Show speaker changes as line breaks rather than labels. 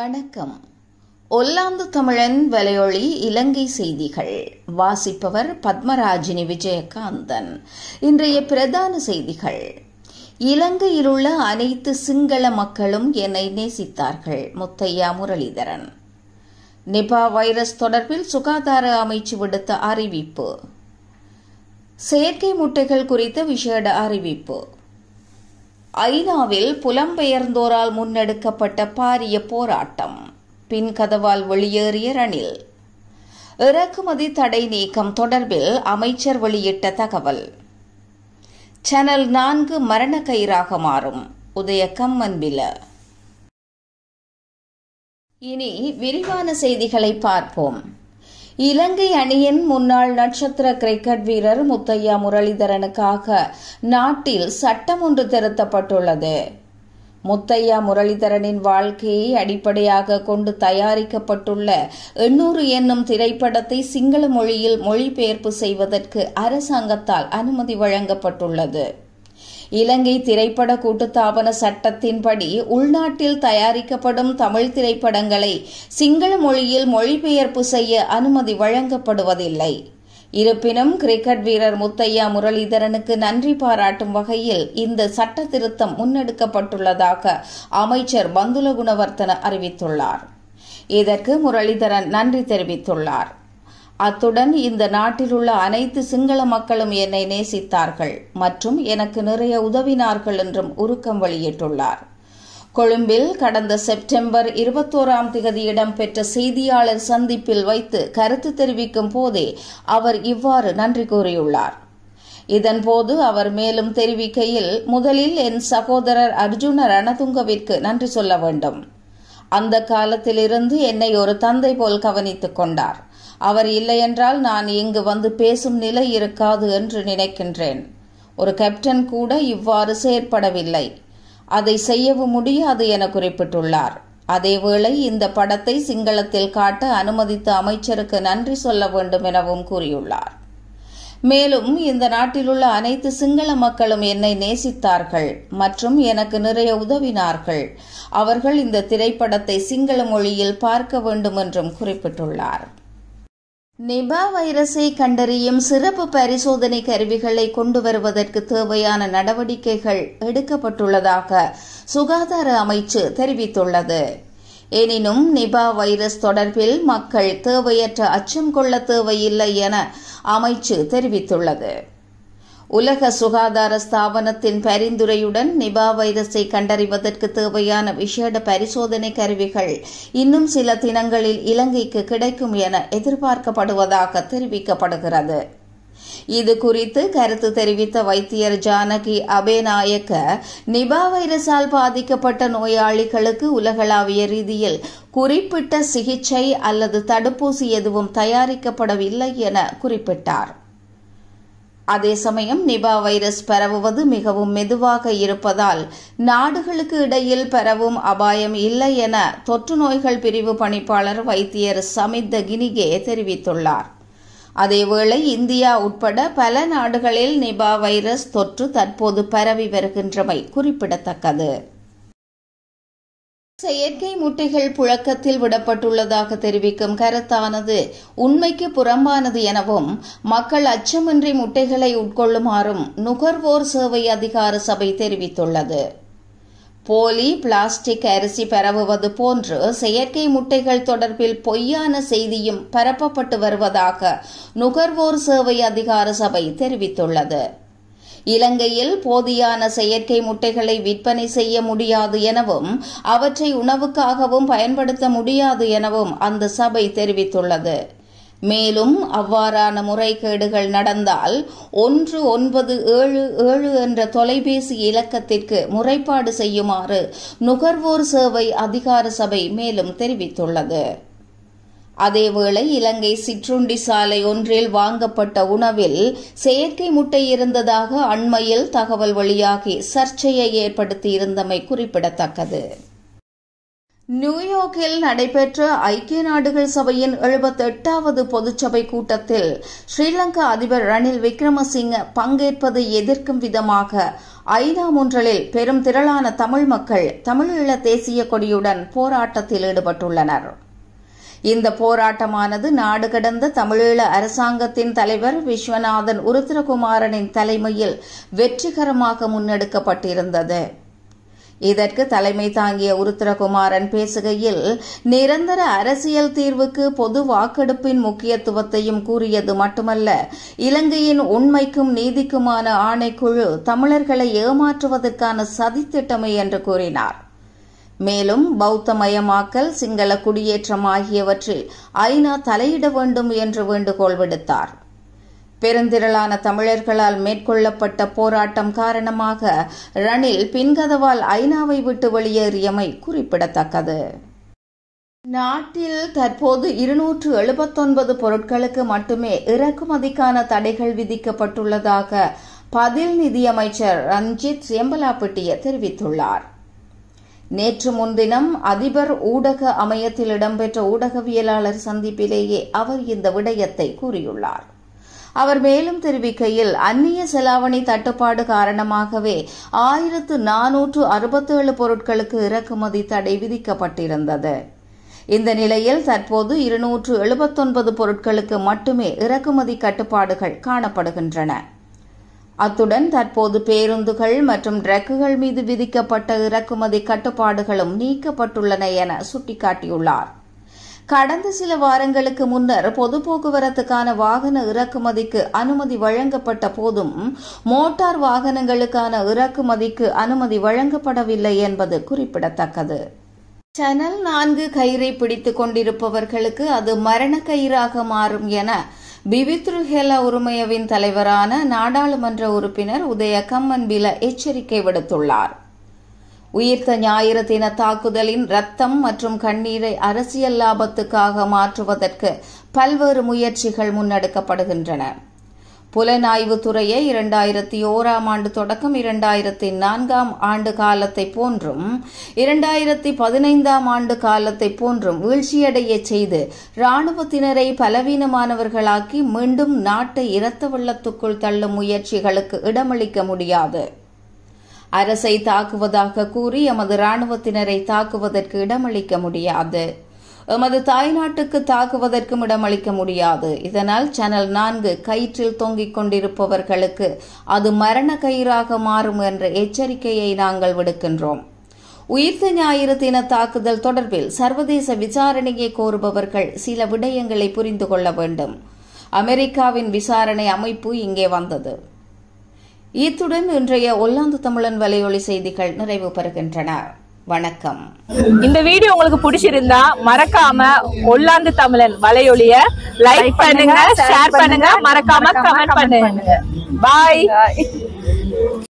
வணக்கம் ஒல்லாந்து தமிழன் வலையொலி இலங்கை செய்திகள் வாசிப்பவர் பத்மராஜினி விஜயகாந்தன் இன்றைய பிரதான செய்திகள் இலங்கையில் உள்ள அனைத்து சிங்கள மக்களும் என்னை நேசித்தார்கள் முத்தையா முரளிதரன் நிபா வைரஸ் தொடர்பில் சுகாதார அமைச்சு விடுத்த அறிவிப்பு செயற்கை முட்டைகள் குறித்த விஷேட அறிவிப்பு ஐநாவில் புலம்பெயர்ந்தோரால் முன்னெடுக்கப்பட்ட பாரிய போராட்டம் பின் கதவால் வெளியேறிய ரணில் இறக்குமதி தடை நீக்கம் தொடர்பில் அமைச்சர் வெளியிட்ட தகவல் சேனல் நான்கு மரண கயிறாக மாறும் உதயக்கம் மன்பில இனி விரிவான செய்திகளை பார்ப்போம் இலங்கை அணியின் முன்னாள் நட்சத்திர கிரிக்கெட் வீரர் முத்தையா முரளிதரனுக்காக நாட்டில் சட்டம் ஒன்று திருத்தப்பட்டுள்ளது முத்தையா முரளிதரனின் வாழ்க்கையை அடிப்படையாக கொண்டு தயாரிக்கப்பட்டுள்ள எண்ணூறு என்னும் திரைப்படத்தை சிங்கள மொழியில் மொழிபெயர்ப்பு செய்வதற்கு அரசாங்கத்தால் அனுமதி வழங்கப்பட்டுள்ளது இலங்கை திரைப்பட கூட்டுத்தாபன சட்டத்தின்படி உள்நாட்டில் தயாரிக்கப்படும் தமிழ் திரைப்படங்களை சிங்கள மொழியில் மொழிபெயர்ப்பு செய்ய அனுமதி வழங்கப்படுவதில்லை இருப்பினும் கிரிக்கெட் வீரர் முத்தையா முரளிதரனுக்கு நன்றி பாராட்டும் வகையில் இந்த சட்ட திருத்தம் முன்னெடுக்கப்பட்டுள்ளதாக அமைச்சர் பந்துல குணவர்த்தன அறிவித்துள்ளார் இதற்கு முரளிதரன் நன்றி தெரிவித்துள்ளார் அத்துடன் இந்த நாட்டில் உள்ள அனைத்து சிங்கள மக்களும் என்னை நேசித்தார்கள் மற்றும் எனக்கு நிறைய உதவினார்கள் என்றும் உருக்கம் வெளியிட்டுள்ளார் கொழும்பில் கடந்த செப்டம்பர் இருபத்தோராம் தேதி இடம்பெற்ற செய்தியாளர் சந்திப்பில் வைத்து கருத்து தெரிவிக்கும் போதே அவர் இவ்வாறு நன்றி கூறியுள்ளார் இதன்போது அவர் மேலும் தெரிவிக்கையில் முதலில் என் சகோதரர் அர்ஜுன ரணதுங்கவிற்கு நன்றி சொல்ல வேண்டும் அந்த காலத்திலிருந்து என்னை ஒரு தந்தை போல் கவனித்துக் கொண்டார் அவர் இல்லையென்றால் நான் இங்கு வந்து பேசும் நிலை இருக்காது என்று நினைக்கின்றேன் ஒரு கேப்டன் கூட இவ்வாறு செயற்படவில்லை அதை செய்யவும் முடியாது என குறிப்பிட்டுள்ளார் அதேவேளை இந்த படத்தை சிங்களத்தில் காட்ட அனுமதித்த அமைச்சருக்கு நன்றி சொல்ல வேண்டும் எனவும் கூறியுள்ளார் மேலும் இந்த நாட்டில் உள்ள அனைத்து சிங்கள மக்களும் என்னை நேசித்தார்கள் மற்றும் எனக்கு நிறைய உதவினார்கள் அவர்கள் இந்த திரைப்படத்தை சிங்கள மொழியில் பார்க்க வேண்டும் என்றும் குறிப்பிட்டுள்ளார் நிபா வைரஸை கண்டறியும் சிறப்பு பரிசோதனை கருவிகளை கொண்டு வருவதற்கு தேவையான நடவடிக்கைகள் எடுக்கப்பட்டுள்ளதாக சுகாதார அமைச்சு தெரிவித்துள்ளது எனினும் நிபா வைரஸ் தொடர்பில் மக்கள் தேவையற்ற அச்சம் கொள்ள தேவையில்லை என அமைச்சு தெரிவித்துள்ளது உலக சுகாதார ஸ்தாபனத்தின் பரிந்துரையுடன் நிபா வைரஸை கண்டறிவதற்கு தேவையான விஷேட பரிசோதனை கருவிகள் இன்னும் சில தினங்களில் இலங்கைக்கு கிடைக்கும் என எதிர்பார்க்கப்படுவதாக தெரிவிக்கப்படுகிறது இது குறித்து கருத்து தெரிவித்த வைத்தியர் ஜானகி அபேநாயக்க நிபா வைரஸால் பாதிக்கப்பட்ட நோயாளிகளுக்கு உலகளாவிய ரீதியில் குறிப்பிட்ட சிகிச்சை அல்லது தடுப்பூசி எதுவும் தயாரிக்கப்படவில்லை என குறிப்பிட்டார் அதே சமயம் நிபா வைரஸ் பரவுவது மிகவும் மெதுவாக இருப்பதால் நாடுகளுக்கு இடையில் பரவும் அபாயம் இல்லை என தொற்று நோய்கள் பிரிவு பணிப்பாளர் வைத்தியர் சமித் தகினிகே தெரிவித்துள்ளார் அதேவேளை இந்தியா உட்பட பல நாடுகளில் நிபா வைரஸ் தொற்று தற்போது பரவி வருகின்றமை குறிப்பிடத்தக்கது செயற்கை முட்டைகள் புழக்கத்தில் விடப்பட்டுள்ளதாக தெரிவிக்கும் கருத்தானது உண்மைக்கு புறம்பானது எனவும் மக்கள் அச்சமின்றி முட்டைகளை உட்கொள்ளுமாறும் நுகர்வோர் சேவை அதிகார சபை தெரிவித்துள்ளது போலி பிளாஸ்டிக் அரிசி பரவுவது போன்று செயற்கை முட்டைகள் தொடர்பில் பொய்யான செய்தியும் பரப்பப்பட்டு வருவதாக நுகர்வோர் சேவை அதிகார சபை தெரிவித்துள்ளது இலங்கையில் போதியான செயற்கை முட்டைகளை விற்பனை செய்ய முடியாது எனவும் அவற்றை உணவுக்காகவும் பயன்படுத்த முடியாது எனவும் அந்த சபை தெரிவித்துள்ளது மேலும் அவ்வாறான முறைகேடுகள் நடந்தால் ஒன்று ஒன்பது ஏழு ஏழு என்ற தொலைபேசி இலக்கத்திற்கு முறைப்பாடு செய்யுமாறு நுகர்வோர் சேவை அதிகார சபை மேலும் தெரிவித்துள்ளது அதேவேளை இலங்கை சிற்றுண்டி சாலை ஒன்றில் வாங்கப்பட்ட உணவில் செயற்கை முட்டை இருந்ததாக அண்மையில் தகவல் வழியாகி சர்ச்சையை ஏற்படுத்தியிருந்தமை குறிப்பிடத்தக்கது நியூயார்க்கில் நடைபெற்ற ஐக்கிய நாடுகள் சபையின் எழுபத்தெட்டாவது பொதுச்சபை கூட்டத்தில் ஸ்ரீலங்கா அதிபர் ரணில் விக்ரமசிங்க பங்கேற்பதை எதிர்க்கும் விதமாக ஐநா முன்றலில் பெரும் திரளான தமிழ் மக்கள் தமிழீழ தேசிய கொடியுடன் போராட்டத்தில் ஈடுபட்டுள்ளனா் இந்த போராட்டமானது நாடு கடந்த தமிழீழ அரசாங்கத்தின் தலைவர் விஸ்வநாதன் உருத்திரகுமாரனின் தலைமையில் வெற்றிகரமாக முன்னெடுக்கப்பட்டிருந்தது இதற்கு தலைமை தாங்கிய உருத்திரகுமாரன் பேசுகையில் நிரந்தர அரசியல் தீர்வுக்கு பொது வாக்கெடுப்பின் முக்கியத்துவத்தையும் கூறியது மட்டுமல்ல இலங்கையின் உண்மைக்கும் நீதிக்குமான ஆணைக்குழு தமிழர்களை ஏமாற்றுவதற்கான சதித்திட்டமே என்று கூறினார் மேலும் பௌத்தமயமாக்கல் சிங்கள குடியேற்றம் ஆகியவற்றில் ஐநா தலையிட வேண்டும் என்று வேண்டுகோள் விடுத்தார் பெருந்திரளான தமிழர்களால் மேற்கொள்ளப்பட்ட போராட்டம் காரணமாக ரணில் பின்கதவால் ஐநாவை விட்டு வெளியேறியமை குறிப்பிடத்தக்கது நாட்டில் தற்போது இருநூற்று எழுபத்தொன்பது பொருட்களுக்கு மட்டுமே இறக்குமதிக்கான தடைகள் விதிக்கப்பட்டுள்ளதாக பதில் நிதியமைச்சர் ரஞ்சித் செம்பலாப்பிட்டிய தெரிவித்துள்ளார் நேற்று முன்தினம் அதிபர் ஊடக அமையத்தில் இடம்பெற்ற ஊடகவியலாளர் சந்திப்பிலேயே அவர் இந்த விடயத்தை கூறியுள்ளார் அவர் மேலும் தெரிவிக்கையில் அந்நிய செலாவணி தட்டுப்பாடு காரணமாகவே ஆயிரத்து நானூற்று அறுபத்தேழு பொருட்களுக்கு இறக்குமதி தடை விதிக்கப்பட்டிருந்தது இந்த நிலையில் தற்போது இருநூற்று எழுபத்தொன்பது பொருட்களுக்கு மட்டுமே இறக்குமதி கட்டுப்பாடுகள் காணப்படுகின்றன அத்துடன் தற்போது பேருந்துகள் மற்றும் டிரக்குகள் மீது விதிக்கப்பட்ட இறக்குமதி கட்டுப்பாடுகளும் நீக்கப்பட்டுள்ளன என சுட்டிக்காட்டியுள்ளார் கடந்த சில வாரங்களுக்கு முன்னர் பொது போக்குவரத்துக்கான வாகன இறக்குமதிக்கு அனுமதி வழங்கப்பட்ட போதும் மோட்டார் வாகனங்களுக்கான இறக்குமதிக்கு அனுமதி வழங்கப்படவில்லை என்பது குறிப்பிடத்தக்கது சனல் நான்கு கயிறை பிடித்துக் கொண்டிருப்பவர்களுக்கு அது மரண கயிறாக மாறும் என பிபித்ருஹெல உரிமையவின் தலைவரான நாடாளுமன்ற உறுப்பினர் உதய பில எச்சரிக்கை விடுத்துள்ளார் உயிர்த்த ஞாயிறு தின தாக்குதலின் ரத்தம் மற்றும் கண்ணீரை அரசியல் லாபத்துக்காக மாற்றுவதற்கு பல்வேறு முயற்சிகள் முன்னெடுக்கப்படுகின்றன புலனாய்வு துறையை இரண்டாயிரத்தி ஓராம் ஆண்டு தொடக்கம் இரண்டாயிரத்தி நான்காம் ஆண்டு காலத்தை போன்றும் இரண்டாயிரத்தி பதினைந்தாம் ஆண்டு காலத்தை போன்றும் வீழ்ச்சியடைய செய்து ராணுவத்தினரை பலவீனமானவர்களாக்கி மீண்டும் நாட்டை இரத்த வெள்ளத்துக்குள் தள்ளும் முயற்சிகளுக்கு இடமளிக்க முடியாது அரசை தாக்குவதாக கூறி எமது ராணுவத்தினரை தாக்குவதற்கு இடமளிக்க முடியாது எமது தாய்நாட்டுக்கு தாக்குவதற்கும் இடமளிக்க முடியாது இதனால் சேனல் நான்கு கயிற்றில் தொங்கிக் கொண்டிருப்பவர்களுக்கு அது மரண கயிறாக மாறும் என்ற எச்சரிக்கையை நாங்கள் விடுக்கின்றோம் உயிர்த்த ஞாயிறு தின தாக்குதல் தொடர்பில் சர்வதேச விசாரணையை கோருபவர்கள் சில விடயங்களை புரிந்து கொள்ள வேண்டும் அமெரிக்காவின் விசாரணை அமைப்பு இங்கே வந்தது இத்துடன் இன்றைய ஒல்லாந்து தமிழன் வலையொலி செய்திகள் நிறைவு பெறுகின்றன வணக்கம் இந்த வீடியோ உங்களுக்கு பிடிச்சிருந்தா மறக்காம ஒல்லாந்து தமிழன் வலையொலிய லைக் பண்ணுங்க ஷேர் பண்ணுங்க மறக்காம கமெண்ட் பண்ணுங்க பாய்